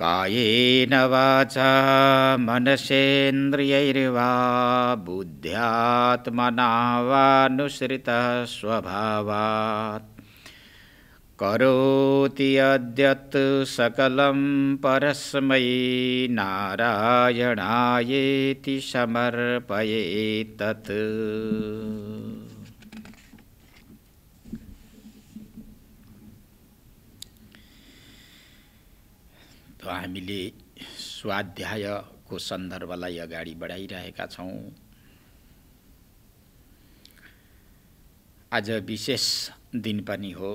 कायेन वाचा मनसेन्द्रियैर्वा बुद्ध्यात्मना वानुसृतः स्वभावात् करोति यद्यत् सकलं परस्मै नारायणायेति समर्पयेत् हामीले स्वाध्यायको सन्दर्भलाई अगाडि बढाइरहेका छौँ आज विशेष दिन पनि हो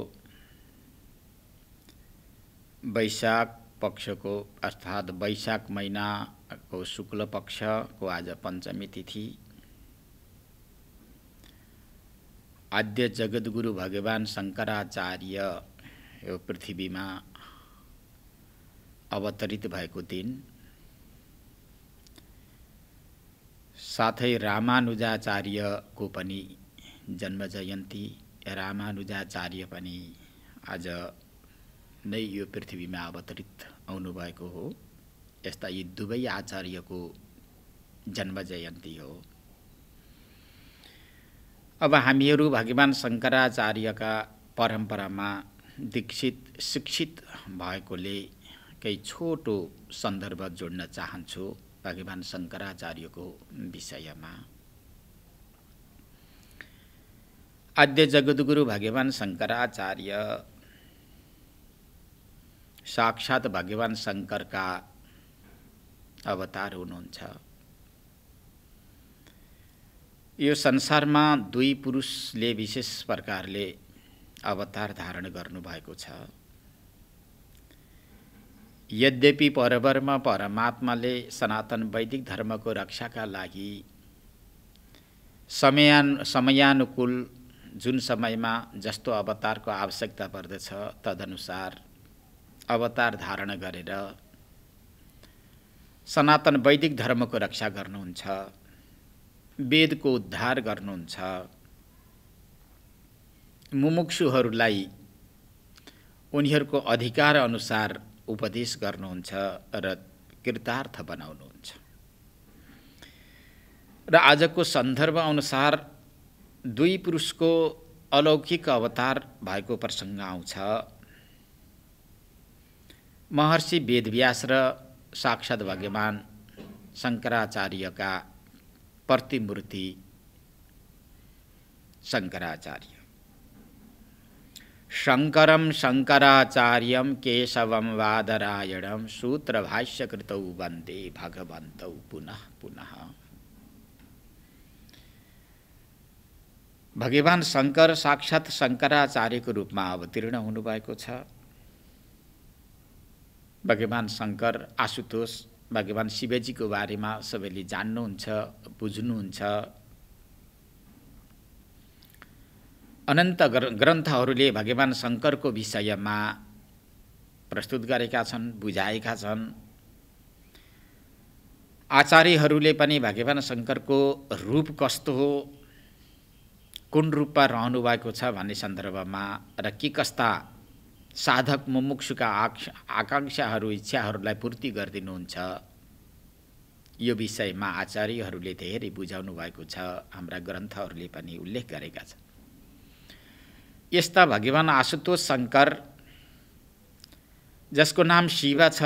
वैशाख पक्षको अर्थात् वैशाख महिनाको शुक्ल पक्षको आज पञ्चमी तिथि आद्य जगद्गुरु भगवान् शङ्कराचार्य यो पृथ्वीमा अवतरित भएको दिन साथै रामानुजाचार्यको पनि जन्म जयन्ती रामानुजाचार्य पनि आज नै यो पृथ्वीमा अवतरित आउनुभएको हो यस्ता यी दुवै आचार्यको जन्म जयन्ती हो अब हामीहरू भगवान् शङ्कराचार्यका परम्परामा दीक्षित शिक्षित भएकोले केही छोटो सन्दर्भ जोड्न चाहन्छु भगवान् शङ्कराचार्यको विषयमा आद्य जगद्गुरु भगवान् शङ्कराचार्य साक्षात् भगवान् शङ्करका अवतार हुनुहुन्छ यो संसारमा दुई पुरुषले विशेष प्रकारले अवतार धारण गर्नुभएको छ यद्यपि परब्रह्म परमात्माले सनातन वैदिक धर्मको रक्षाका लागि समयान समयानुकूल जुन समयमा जस्तो अवतारको आवश्यकता पर्दछ तदनुसार अवतार धारण गरेर सनातन वैदिक धर्मको रक्षा गर्नुहुन्छ वेदको उद्धार गर्नुहुन्छ मुमुक्षुहरूलाई उनीहरूको अधिकार अनुसार उपदेश गर्नुहुन्छ र कृतार्थ बनाउनुहुन्छ र आजको सन्दर्भ अनुसार दुई पुरुषको अलौकिक अवतार भएको प्रसङ्ग आउँछ महर्षि वेदव्यास र साक्षात भगवान् शङ्कराचार्यका प्रतिमूर्ति शङ्कराचार्य शङ्करं शङ्कराचार्यं केशवं वादरायणं सूत्रभाष्यकृतौ वन्दे भगवन्तौ पुनः पुनः भगवान् शङ्कर साक्षात् शङ्कराचार्यको रूपमा अवतीर्ण हुनुभएको छ भगवान् शङ्कर आशुतोष भगवान् शिवजीको बारेमा सबैले जान्नुहुन्छ बुझ्नुहुन्छ अनन्त ग्रन्थहरूले भगवान् शङ्करको विषयमा प्रस्तुत गरेका छन् बुझाएका छन् आचार्यहरूले पनि भगवान् शङ्करको रूप कस्तो हो कुन रूपमा रहनुभएको छ भन्ने सन्दर्भमा र के कस्ता साधक मुमुक्षुका आक्ष आकाङ्क्षाहरू इच्छाहरूलाई पूर्ति गरिदिनुहुन्छ यो विषयमा आचार्यहरूले धेरै बुझाउनु भएको छ हाम्रा ग्रन्थहरूले पनि उल्लेख गरेका छन् यस्ता भगवान आशुतोष शङ्कर जसको नाम शिव छ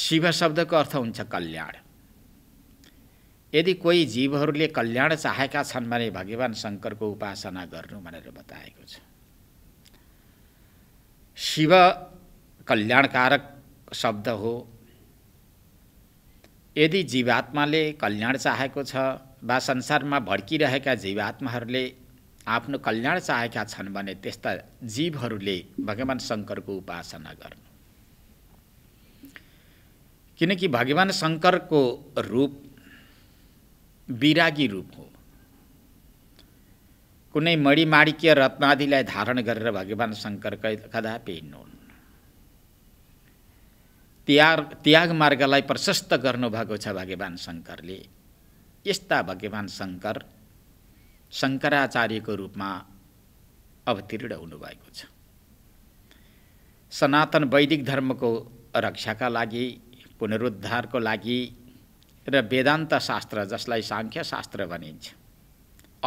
शिव शब्दको अर्थ हुन्छ कल्याण यदि कोही जीवहरूले कल्याण चाहेका छन् भने भगवान् शङ्करको उपासना गर्नु भनेर बताएको छ शिव कल्याणकारक शब्द हो यदि जीवात्माले कल्याण चाहेको छ वा संसारमा भड्किरहेका जीवात्माहरूले आफ्नो कल्याण चाहेका छन् भने त्यस्ता जीवहरूले भगवान् शङ्करको उपासना गर्नु किनकि भगवान् शङ्करको रूप विरागी रूप हो कुनै मणिमाणिक्य रत्नादिलाई धारण गरेर भगवान् शङ्कर कदापि हिँड्नुहुन्न त्याग त्याग मार्गलाई प्रशस्त गर्नुभएको छ भगवान् शङ्करले यस्ता भगवान् शङ्कर शङ्कराचार्यको रूपमा अवतीर्ण हुनुभएको छ सनातन वैदिक धर्मको रक्षाका लागि पुनरुद्धारको लागि र वेदान्त शास्त्र जसलाई साङ्ख्य शास्त्र भनिन्छ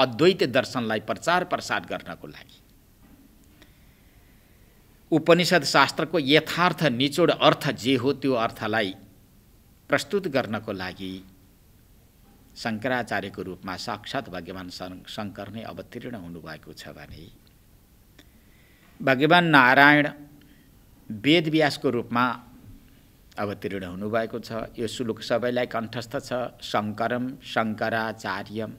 अद्वैत दर्शनलाई प्रचार प्रसार गर्नको लागि उपनिषद शास्त्रको यथार्थ निचोड अर्थ जे हो त्यो अर्थलाई प्रस्तुत गर्नको लागि शङ्कराचार्यको रूपमा साक्षात् भगवान् शङ्कर नै अवतीर्ण हुनुभएको छ भने भगवान् नारायण वेदव्यासको रूपमा अवतीर्ण हुनुभएको छ यो श्लोक सबैलाई कण्ठस्थ छ शङ्करम शङ्कराचार्यम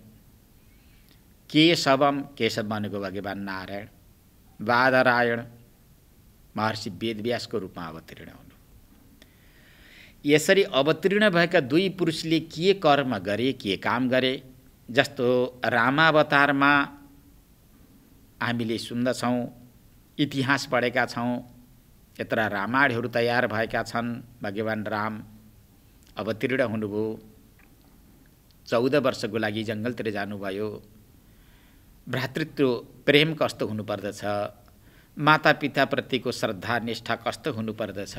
केशवम केशव भनेको भगवान् नारायण बादरायण महर्षि वेदव्यासको रूपमा अवतीर्ण हुनु यसरी अवतीर्ण भएका दुई पुरुषले के कर्म गरे के काम गरे जस्तो रामावतारमा हामीले सुन्दछौँ इतिहास पढेका छौँ यत्र रामायणहरू तयार भएका छन् भगवान् राम अवतीर्ण हुनुभयो चौध वर्षको लागि जङ्गलतिर जानुभयो भ्रातृत्व प्रेम कस्तो हुनुपर्दछ मातापिताप्रतिको श्रद्धा निष्ठा कस्तो हुनुपर्दछ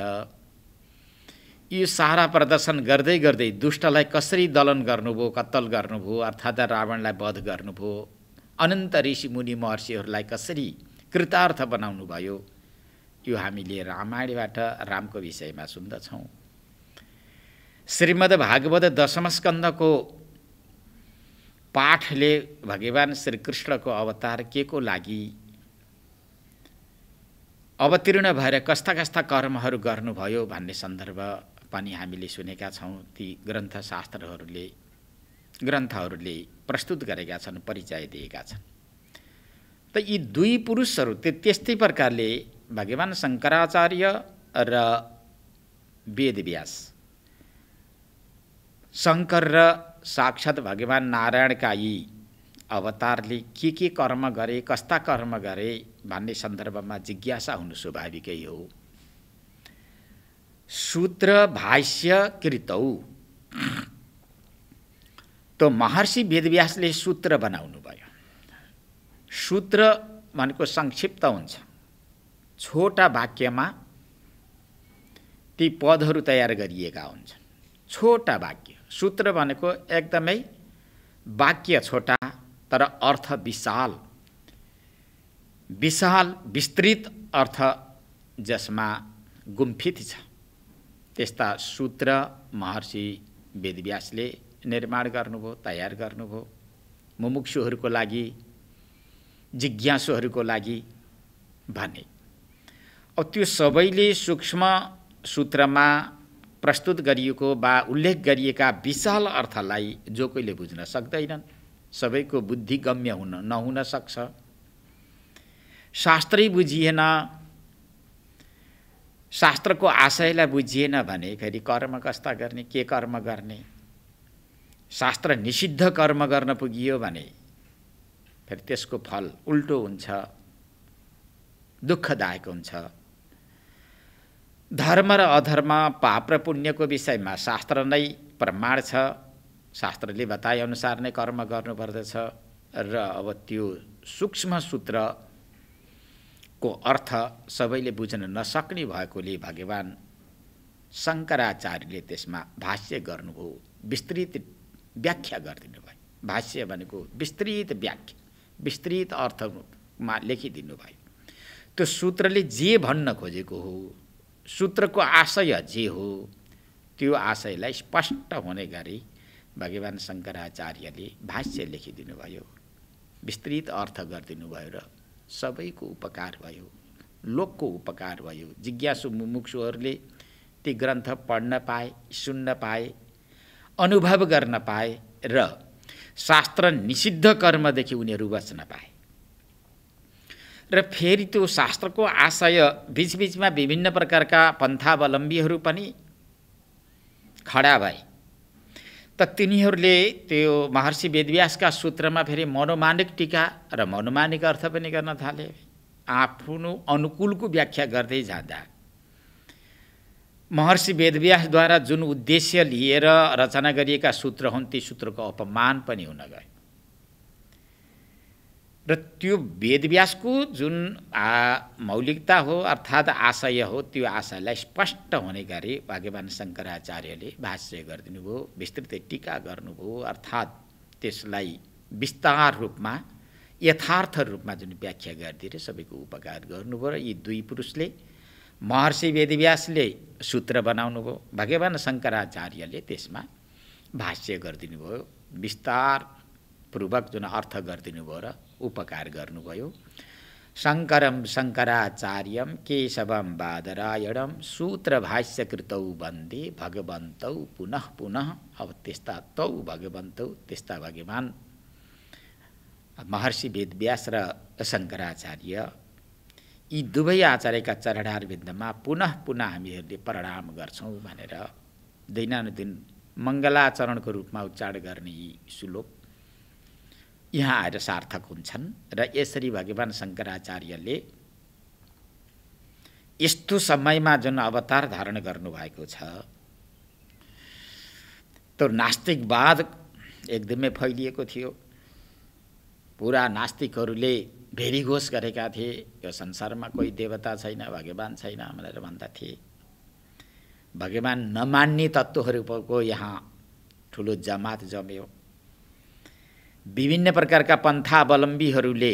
यी सारा प्रदर्शन गर्दै गर्दै दुष्टलाई कसरी दलन गर्नुभयो कत्तल गर्नुभयो अर्थात् रावणलाई वध गर्नुभयो अनन्त ऋषि मुनि महर्षिहरूलाई कसरी कृतार्थ बनाउनु भयो यो हामीले रामायणबाट रामको विषयमा सुन्दछौँ श्रीमद् भागवत दशमस्कन्दको पाठले भगवान् श्रीकृष्णको अवतार के को लागि अवतीर्ण भएर कस्ता कस्ता कर्महरू गर्नुभयो भन्ने सन्दर्भ पनि हामीले सुनेका छौँ ती ग्रन्थशास्त्रहरूले ग्रन्थहरूले प्रस्तुत गरेका छन् परिचय दिएका छन् त यी दुई पुरुषहरू त्यस्तै प्रकारले भगवान् शङ्कराचार्य र वेदव्यास शङ्कर र साक्षात् भगवान् नारायणका यी अवतारले के के कर्म गरे कस्ता कर्म गरे भन्ने सन्दर्भमा जिज्ञासा हुनु स्वाभाविकै हो सूत्र भाष्य कृतौ त महर्षि वेदव्यासले सूत्र बनाउनु भयो सूत्र भनेको संक्षिप्त हुन्छ छोटा वाक्यमा ती पदहरू तयार गरिएका हुन्छन् छोटा वाक्य सूत्र भनेको एकदमै वाक्य छोटा तर अर्थ विशाल विशाल विस्तृत अर्थ जसमा गुम्फित छ त्यस्ता सूत्र महर्षि वेदव्यासले निर्माण गर्नुभयो तयार गर्नुभयो मुमुक्षुहरूको लागि जिज्ञासुहरूको लागि भने अब त्यो सबैले सूक्ष्म सूत्रमा प्रस्तुत गरिएको वा उल्लेख गरिएका विशाल अर्थलाई जो कोहीले बुझ्न सक्दैनन् सबैको बुद्धिगम्य हुन नहुन सक्छ शास्त्रै बुझिएन शास्त्रको आशयलाई बुझिएन भने फेरि कर्म कस्ता गर्ने के कर्म गर्ने शास्त्र निषिद्ध कर्म गर्न पुगियो भने फेरि त्यसको फल उल्टो हुन्छ दुःखदायक हुन्छ धर्म र अधर्म पाप र पुण्यको विषयमा शास्त्र नै प्रमाण छ शास्त्रले बताएअनुसार नै कर्म गर्नुपर्दछ र अब त्यो सूक्ष्म सूत्र को अर्थ सबैले बुझ्न नसक्ने भएकोले भगवान् शङ्कराचार्यले त्यसमा भाष्य गर्नुभयो विस्तृत व्याख्या गरिदिनु भयो भाष्य भनेको विस्तृत व्याख्या विस्तृत अर्थमा लेखिदिनु भयो त्यो सूत्रले जे भन्न खोजेको हो सूत्रको आशय जे हो त्यो आशयलाई स्पष्ट हुने गरी भगवान् शङ्कराचार्यले भाष्य लेखिदिनु भयो विस्तृत अर्थ गरिदिनु भयो र सबैको उपकार भयो लोकको उपकार भयो जिज्ञासु मुमुक्षुहरूले ती ग्रन्थ पढ्न पाए सुन्न पाए अनुभव गर्न पाए र शास्त्र निषिद्ध कर्मदेखि उनीहरू बच्न पाए र फेरि त्यो शास्त्रको आशय बिचबिचमा विभिन्न प्रकारका पन्थावलम्बीहरू पनि खडा भए त तिनीहरूले त्यो महर्षि वेदव्यासका सूत्रमा फेरि मनोमानिक टिका र मनोमानिक अर्थ पनि गर्न थाले आफ्नो अनुकूलको व्याख्या गर्दै जाँदा महर्षि वेदव्यासद्वारा जुन उद्देश्य लिएर रचना गरिएका सूत्र हुन् ती सूत्रको अपमान पनि हुन गए र त्यो वेदव्यासको जुन मौलिकता हो अर्थात् आशय हो त्यो आशयलाई स्पष्ट हुने गरी भाग्यवान शङ्कराचार्यले भाष्य गरिदिनु भयो विस्तृतै टिका गर्नुभयो अर्थात् त्यसलाई विस्तार रूपमा यथार्थ रूपमा जुन व्याख्या गरिदिएर सबैको उपकार गर्नुभयो र यी दुई पुरुषले महर्षि वेदव्यासले सूत्र बनाउनु भयो भगवान शङ्कराचार्यले त्यसमा भाष्य गरिदिनु भयो विस्तारपूर्वक जुन अर्थ गरिदिनु भयो र उपकार गर्नुभयो शङ्करम शङ्कराचार्यम केशवम बादरायणम सूत्र भाष्य कृतौ वन्दे भगवन्तौ पुनः पुनः अब त्यस्ता तौ भगवन्तौ त्यस्ता भगवान् महर्षि वेदव्यास र शङ्कराचार्य यी दुवै आचार्यका चरणारविन्दमा पुनः पुनः हामीहरूले प्रणाम गर्छौँ भनेर दैनानुदिन मङ्गलाचरणको रूपमा उच्चारण गर्ने यी श्लोक यहाँ आएर सार्थक हुन्छन् र यसरी भगवान् शङ्कराचार्यले यस्तो समयमा जुन अवतार धारण गर्नुभएको छ त्यो नास्तिकवाद एकदमै फैलिएको थियो पुरा नास्तिकहरूले भेरी घोष गरेका थिए यो संसारमा कोही देवता छैन भगवान् छैन भनेर भन्दा थिए भगवान् नमान्ने तत्त्वहरूको यहाँ ठुलो जमात जम्यो विभिन्न प्रकारका पन्थावलम्बीहरूले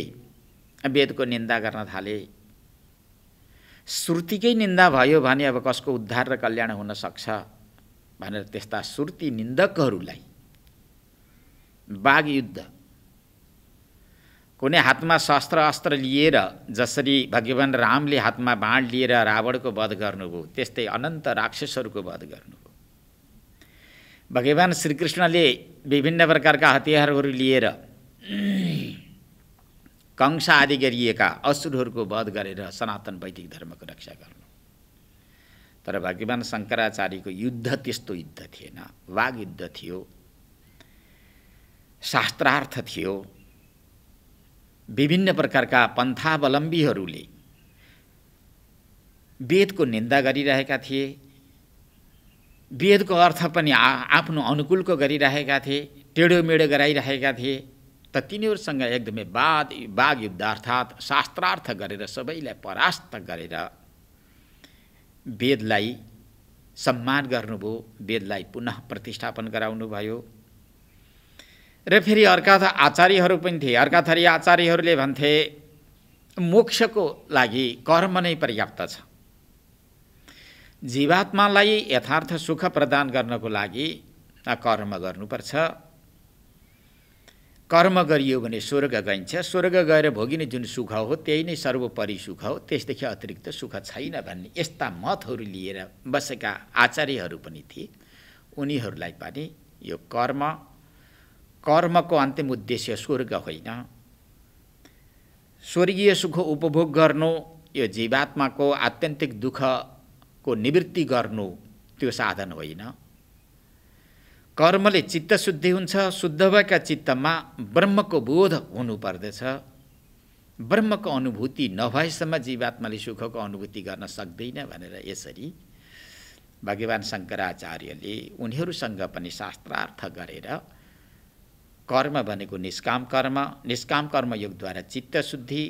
वेदको निन्दा गर्न थाले श्रुतिकै निन्दा भयो भने अब कसको उद्धार र कल्याण हुन सक्छ भनेर त्यस्ता श्रुति निन्दकहरूलाई बाघयुद्ध युद्ध कुनै हातमा शस्त्र अस्त्र लिएर जसरी भगवान् रामले हातमा बाँड लिएर रावणको वध गर्नुभयो त्यस्तै अनन्त राक्षसहरूको वध गर्नु भगवान् श्रीकृष्णले विभिन्न प्रकारका हतियारहरू लिएर कंस आदि गरिएका असुरहरूको वध गरेर सनातन वैदिक धर्मको रक्षा गर्नु तर भगवान् शङ्कराचार्यको युद्ध त्यस्तो युद्ध थिएन वाग युद्ध थियो शास्त्रार्थ थियो विभिन्न प्रकारका पन्थावलम्बीहरूले वेदको निन्दा गरिरहेका थिए वेदको अर्थ पनि आफ्नो अनुकूलको गरिरहेका थिए टेढोमेढो गराइरहेका थिए त तिनीहरूसँग एकदमै वाद वाग युद्ध अर्थात् शास्त्रार्थ गरेर सबैलाई परास्त गरेर वेदलाई सम्मान गर्नुभयो वेदलाई पुनः प्रतिष्ठापन गराउनुभयो र फेरि अर्का आचार्यहरू पनि थिए अर्का थरी आचार्यहरूले भन्थे मोक्षको लागि कर्म नै पर्याप्त छ जीवात्मालाई यथार्थ सुख प्रदान गर्नको लागि कर्म गर्नुपर्छ कर्म गरियो भने स्वर्ग गइन्छ स्वर्ग गएर भोगिने जुन सुख हो त्यही नै सर्वोपरि सुख हो त्यसदेखि अतिरिक्त सुख छैन भन्ने यस्ता मतहरू लिएर बसेका आचार्यहरू पनि थिए उनीहरूलाई पनि यो कर्म कर्मको अन्तिम उद्देश्य स्वर्ग होइन स्वर्गीय सुख उपभोग गर्नु यो जीवात्माको आत्यन्तिक दुःख को निवृत्ति गर्नु त्यो साधन होइन कर्मले चित्त शुद्धि हुन्छ शुद्ध भएका चित्तमा ब्रह्मको बोध हुनुपर्दछ ब्रह्मको अनुभूति नभएसम्म जीवात्माले सुखको अनुभूति गर्न सक्दैन भनेर यसरी भगवान् शङ्कराचार्यले उनीहरूसँग पनि शास्त्रार्थ गरेर कर्म भनेको निष्काम कर्म निष्काम कर्मयोगद्वारा चित्त शुद्धि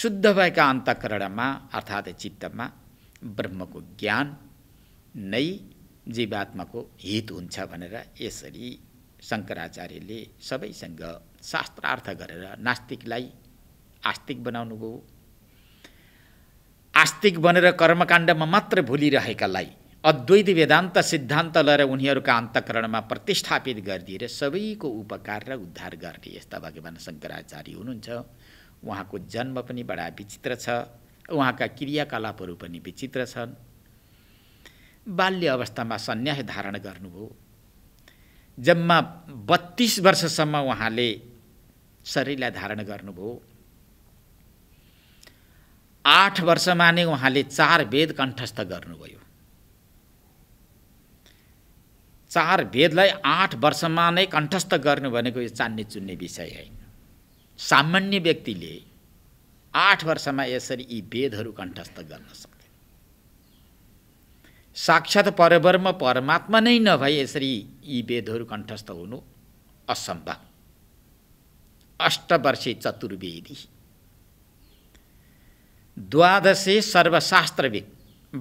शुद्ध भएका अन्तकरणमा अर्थात् चित्तमा ब्रह्मको ज्ञान नै जीवात्माको हित हुन्छ भनेर यसरी शङ्कराचार्यले सबैसँग शास्त्रार्थ गरेर नास्तिकलाई आस्तिक बनाउनुभयो आस्तिक बनेर कर्मकाण्डमा मात्र भुलिरहेकालाई अद्वैत वेदान्त सिद्धान्त लिएर उनीहरूका अन्तकरणमा प्रतिष्ठापित गरिदिएर सबैको उपकार र उद्धार गर्ने यस्ता भगवान् शङ्कराचार्य हुनुहुन्छ उहाँको जन्म पनि बडा विचित्र छ उहाँका क्रियाकलापहरू पनि विचित्र छन् बाल्य अवस्थामा सन्यास धारण गर्नुभयो जम्मा बत्तिस वर्षसम्म उहाँले शरीरलाई धारण गर्नुभयो आठ वर्षमा नै उहाँले चार वेद कण्ठस्थ गर्नुभयो चार वेदलाई आठ वर्षमा नै कण्ठस्थ गर्नु भनेको यो चान्ने चुन्ने विषय होइन सामान्य व्यक्तिले आठ वर्षमा यसरी यी वेदहरू कण्ठस्थ गर्न सक्थे साक्षात परब्रह्म परमात्मा नै नभए यसरी यी वेदहरू कण्ठस्थ हुनु असम्भव अष्टवर्षे चतुर्वेदी द्वादशे सर्वशास्त्रविद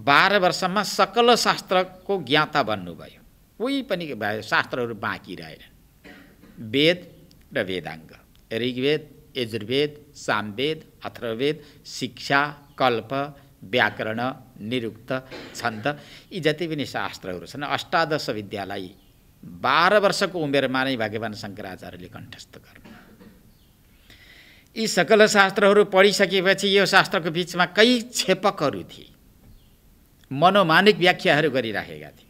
बाह्र वर्षमा सकल शास्त्रको ज्ञाता बन्नुभयो कोही पनि शास्त्रहरू बाँकी रहेन वेद र वेदाङ्ग ऋग्वेद यजुर्वेद सामवेद अथर्वेद शिक्षा कल्प व्याकरण निरुक्त छन्द यी जति पनि शास्त्रहरू छन् अष्टादश विद्यालाई बाह्र वर्षको उमेरमा नै भगवान् शङ्कराचार्यले कण्ठस्थ गर्नु यी सकल शास्त्रहरू पढिसकेपछि यो शास्त्रको बिचमा कई छेपकहरू थिए मनोमानिक व्याख्याहरू गरिराखेका थिए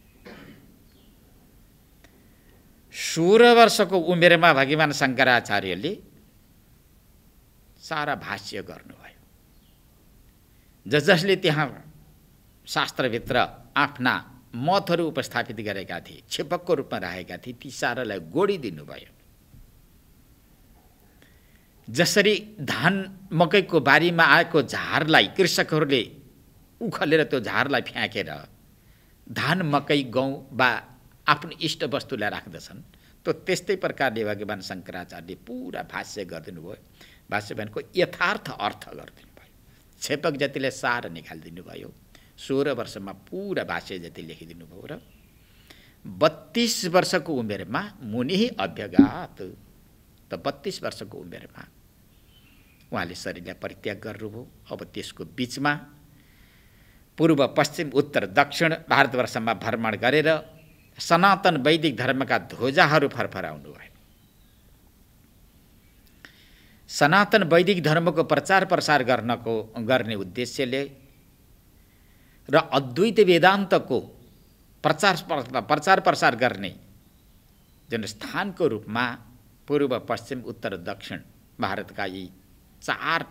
सोह्र वर्षको उमेरमा भगवान् शङ्कराचार्यले सारा भाष्य गर्नुभयो ज जसले त्यहाँ शास्त्रभित्र आफ्ना मतहरू उपस्थापित गरेका थिए छेपकको रूपमा राखेका थिए ती सारालाई गोडिदिनुभयो जसरी धान मकैको बारीमा आएको झारलाई कृषकहरूले उखलेर त्यो झारलाई फ्याँकेर धान मकै गहुँ वा आफ्नो इष्ट वस्तुलाई राख्दछन् त्यो त्यस्तै प्रकारले भगवान् शङ्कराचार्यले पुरा भाष्य गरिदिनु भयो बासुबिहानको यथार्थ अर्थ गरिदिनु भयो छेपक जतिले सार निकालिदिनु भयो सोह्र वर्षमा पुरा भाष्य जति लेखिदिनु भयो र बत्तिस वर्षको उमेरमा मुनि अभ्यगात त बत्तिस वर्षको उमेरमा उहाँले शरीरलाई परित्याग गर्नुभयो अब त्यसको बिचमा पूर्व पश्चिम उत्तर दक्षिण भारतवर्षमा भ्रमण गरेर सनातन वैदिक धर्मका ध्वजाहरू फरफराउनु भयो सनातन वैदिक धर्मको प्रचार प्रसार गर्नको गर्ने उद्देश्यले र अद्वैत वेदान्तको प्रचार प्रचार प्रसार गर्ने जुन स्थानको रूपमा पूर्व पश्चिम उत्तर दक्षिण भारतका यी चार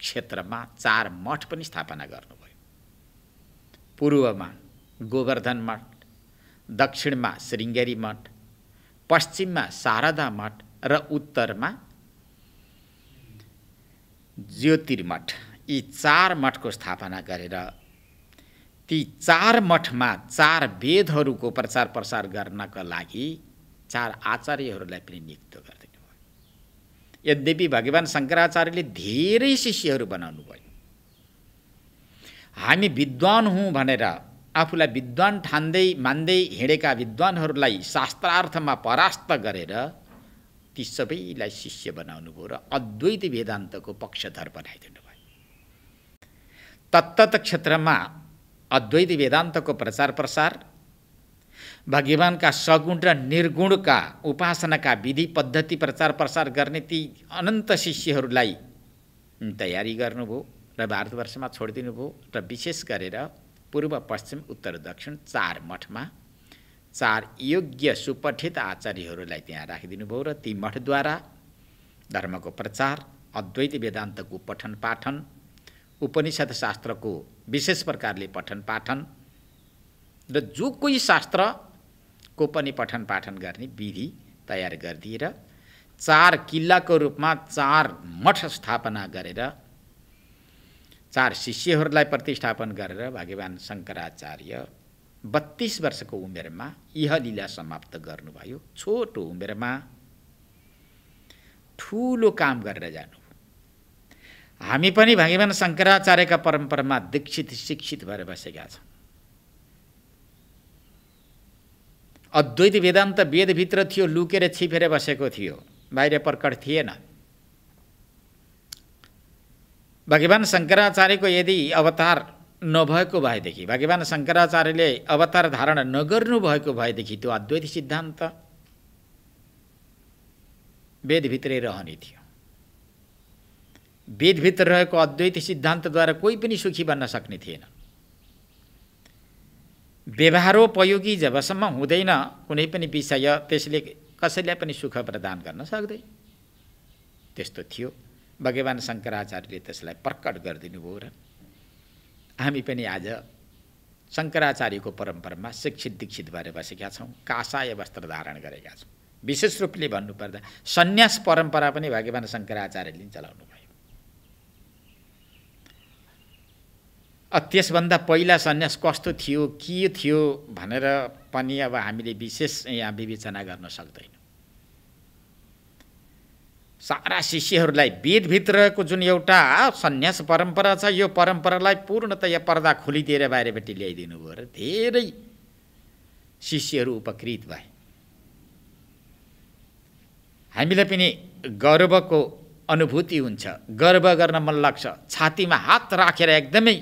क्षेत्रमा चार मठ पनि स्थापना गर्नुभयो पूर्वमा गोवर्धन मठ दक्षिणमा श्रृङ्गेरी मठ पश्चिममा शारदा मठ र उत्तरमा ज्योतिर्मठ यी चार मठको स्थापना गरेर ती चार मठमा चार वेदहरूको प्रचार प्रसार गर्नका लागि चार आचार्यहरूलाई पनि नियुक्त गरिदिनु भयो यद्यपि भगवान् शङ्कराचार्यले धेरै शिष्यहरू बनाउनु भयो हामी विद्वान हुँ भनेर आफूलाई विद्वान ठान्दै मान्दै हिँडेका विद्वानहरूलाई शास्त्रार्थमा परास्त गरेर ती सबैलाई शिष्य बनाउनु बनाउनुभयो र अद्वैत वेदान्तको पक्षधर बनाइदिनु भयो तत्त क्षेत्रमा अद्वैत वेदान्तको प्रचार प्रसार भगवान्का सगुण र निर्गुणका उपासनाका विधि पद्धति प्रचार प्रसार गर्ने ती अनन्त शिष्यहरूलाई तयारी गर्नुभयो र भारतवर्षमा छोडिदिनु भयो र विशेष गरेर पूर्व पश्चिम उत्तर दक्षिण चार मठमा चार योग्य सुपठित आचार्यहरूलाई त्यहाँ राखिदिनु भयो र ती मठद्वारा धर्मको प्रचार अद्वैत वेदान्तको पठन पाठन उपनिषद शास्त्रको विशेष प्रकारले पठन पाठन र जो कोही शास्त्रको पनि पठन पाठन गर्ने विधि तयार गरिदिएर चार किल्लाको रूपमा चार मठ स्थापना गरेर चार शिष्यहरूलाई प्रतिष्ठापन गरेर भगवान् शङ्कराचार्य बत्तिस वर्षको उमेरमा यह लीला समाप्त गर्नुभयो छोटो उमेरमा ठुलो काम गरेर जानु हामी पनि भगवान शङ्कराचार्यका परम्परामा दीक्षित शिक्षित भएर बसेका छौँ अद्वैत वेदान्त वेदभित्र थियो लुकेर छिपेर बसेको थियो बाहिर प्रकट थिएन भगवान् शङ्कराचार्यको यदि अवतार नभएको भएदेखि भगवान् शङ्कराचार्यले अवतार धारण नगर्नु भएको भएदेखि त्यो अद्वैत सिद्धान्त वेदभित्रै रहने थियो वेदभित्र रहेको अद्वैत सिद्धान्तद्वारा कोही पनि सुखी बन्न सक्ने थिएन व्यवहारोपयोगी जबसम्म हुँदैन कुनै पनि विषय त्यसले कसैलाई पनि सुख प्रदान गर्न सक्दैन त्यस्तो थियो भगवान् शङ्कराचार्यले त्यसलाई प्रकट गरिदिनु भयो र हामी पनि आज शङ्कराचार्यको परम्परामा शिक्षित दीक्षित भएर बसेका छौँ कासाय वस्त्र धारण गरेका छौँ विशेष रूपले भन्नुपर्दा सन्यास परम्परा पनि भगवान् शङ्कराचार्यले चलाउनु भयो त्यसभन्दा पहिला सन्यास कस्तो थियो के थियो भनेर पनि अब हामीले विशेष यहाँ विवेचना गर्न सक्दैन सारा शिष्यहरूलाई वेदभित्रको जुन एउटा सन्यास परम्परा छ यो परम्परालाई पूर्णतया पर्दा खोलिदिएर बाहिरपट्टि ल्याइदिनु भयो र धेरै शिष्यहरू उपकृत भए हामीलाई पनि गर्वको अनुभूति हुन्छ गर्व गर्न मन लाग्छ छातीमा हात राखेर एकदमै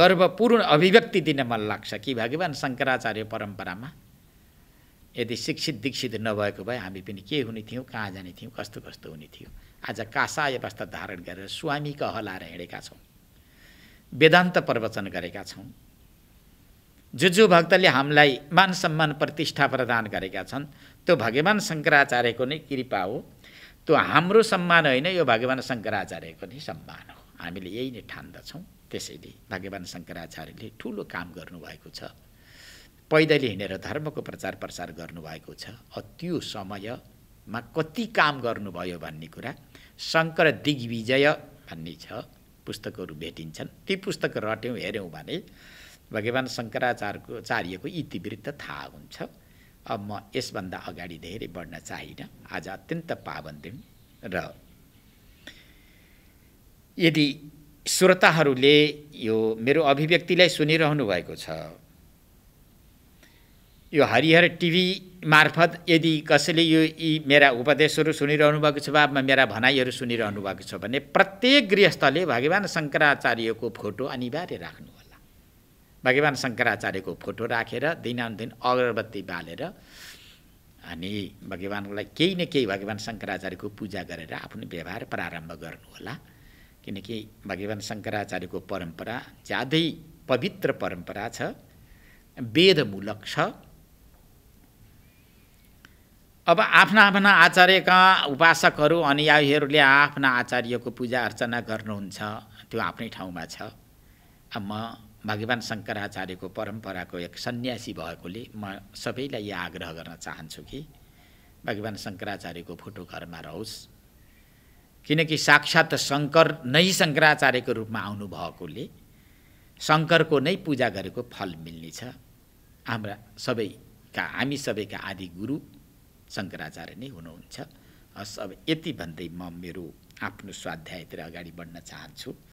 गर्वपूर्ण अभिव्यक्ति दिन मन लाग्छ कि भगवान् शङ्कराचार्य परम्परामा यदि शिक्षित दीक्षित नभएको भए हामी पनि के हुने थियौँ कहाँ जाने थियौँ कस्तो कस्तो हुने थियो आज कासाय अवस्था धारण गरेर स्वामीको हलाएर हिँडेका छौँ वेदान्त प्रवचन गरेका छौँ जो जो भक्तले हामीलाई मान सम्मान प्रतिष्ठा प्रदान गरेका छन् त्यो भगवान् शङ्कराचार्यको नै कृपा हो त्यो हाम्रो सम्मान होइन यो भगवान् शङ्कराचार्यको नै सम्मान हो हामीले यही नै ठान्दछौँ त्यसैले भगवान् शङ्कराचार्यले ठुलो काम गर्नुभएको छ पैदल हिँडेर धर्मको प्रचार प्रसार गर्नुभएको छ त्यो समयमा कति काम गर्नुभयो भन्ने कुरा शङ्कर दिग्विजय भन्ने छ पुस्तकहरू भेटिन्छन् ती पुस्तक रट्यौँ हेऱ्यौँ भने भगवान् शङ्कराचार्यको चार्यको इतिवृत्त थाहा हुन्छ अब म यसभन्दा अगाडि धेरै बढ्न चाहिँ आज अत्यन्त पावन दिन र यदि श्रोताहरूले यो मेरो अभिव्यक्तिलाई सुनिरहनु भएको छ यो हरिहर टिभी मार्फत यदि कसैले यो यी मेरा उपदेशहरू सुनिरहनु भएको छ वा मेरा भनाइहरू सुनिरहनु भएको छ भने प्रत्येक गृहस्थले भगवान् शङ्कराचार्यको फोटो अनिवार्य राख्नु होला भगवान् शङ्कराचार्यको फोटो राखेर दिनानुदिन अगरबत्ती बालेर अनि भगवान्लाई केही न केही भगवान् शङ्कराचार्यको पूजा गरेर आफ्नो व्यवहार प्रारम्भ गर्नुहोला किनकि भगवान् शङ्कराचार्यको परम्परा ज्यादै पवित्र परम्परा छ वेदमूलक छ अब आफ्ना आफ्ना आचार्यका उपासकहरू अनुयायीहरूले आफ्ना आचार्यको पूजा अर्चना गर्नुहुन्छ त्यो आफ्नै ठाउँमा छ अब म भगवान् शङ्कराचार्यको परम्पराको एक सन्यासी भएकोले म सबैलाई यो आग्रह गर्न चाहन्छु कि भगवान् शङ्कराचार्यको फोटो घरमा रहोस् किनकि साक्षात् शङ्कर नै शङ्कराचार्यको रूपमा आउनुभएकोले शङ्करको नै पूजा गरेको फल मिल्नेछ हाम्रा सबैका हामी सबैका आदि गुरु शङ्कराचार्य नै हुनुहुन्छ हस् अब यति भन्दै म मेरो आफ्नो स्वाध्यायतिर अगाडि बढ्न चाहन्छु